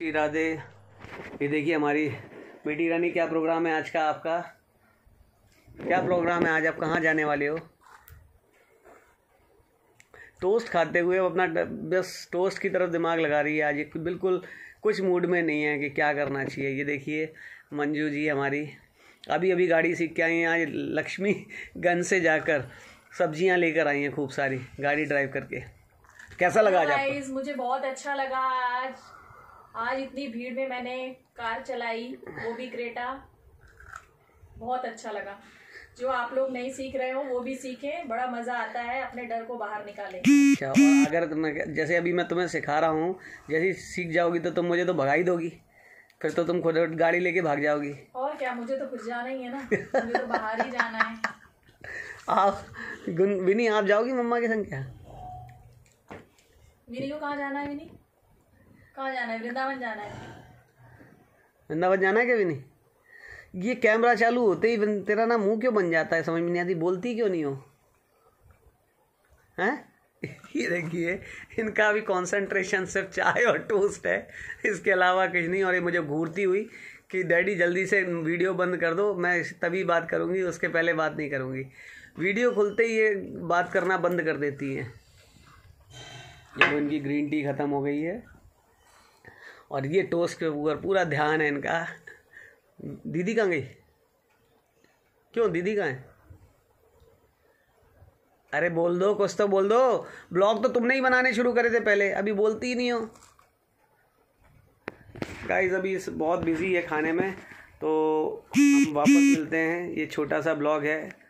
श्री राधे ये देखिए हमारी बेटी रानी क्या प्रोग्राम है आज का आपका क्या प्रोग्राम है आज आप कहाँ जाने वाले हो टोस्ट खाते हुए अब अपना बस टोस्ट की तरफ दिमाग लगा रही है आज बिल्कुल कुछ मूड में नहीं है कि क्या करना चाहिए ये देखिए मंजू जी हमारी अभी अभी गाड़ी सीख के आई हैं आज लक्ष्मी गंज से जाकर सब्जियां लेकर आई हैं खूब सारी गाड़ी ड्राइव करके कैसा लगा आज मुझे बहुत अच्छा लगा आज आज इतनी भीड़ में मैंने कार चलाई वो भी क्रेटा बहुत अच्छा लगा जो आप लोग नहीं सीख रहे हो वो भी सीखे बड़ा मजा आता है अपने डर को बाहर निकाले अच्छा और अगर तुम जैसे अभी मैं तुम्हें सिखा रहा हूँ जैसे सीख जाओगी तो तुम मुझे तो भगाई दोगी फिर तो तुम खुद गाड़ी लेके भाग जाओगी और क्या मुझे तो खुद जाना ही है ना मुझे तो बाहर ही जाना है आप विनी आप जाओगी मम्मा के संग क्या विनी को कहाँ जाना है विनी कहाँ जाना है वृंदावन जाना है वृंदावन जाना है क्या नहीं ये कैमरा चालू होते ही तेरा ना मुंह क्यों बन जाता है समझ में नहीं आती बोलती क्यों नहीं हो ये देखिए इनका अभी कंसंट्रेशन सिर्फ चाय और टोस्ट है इसके अलावा कुछ नहीं और ये मुझे घूरती हुई कि डैडी जल्दी से वीडियो बंद कर दो मैं तभी बात करूँगी उसके पहले बात नहीं करूँगी वीडियो खुलते ही ये बात करना बंद कर देती हैं ये तो इनकी ग्रीन टी ख़त्म हो गई है और ये टोस के ऊपर पूरा ध्यान है इनका दीदी कहाँ गई क्यों दीदी कहाँ है अरे बोल दो कुछ तो बोल दो ब्लॉग तो तुमने ही बनाने शुरू करे थे पहले अभी बोलती ही नहीं हो गाइस अभी बहुत बिजी है खाने में तो हम वापस मिलते हैं ये छोटा सा ब्लॉग है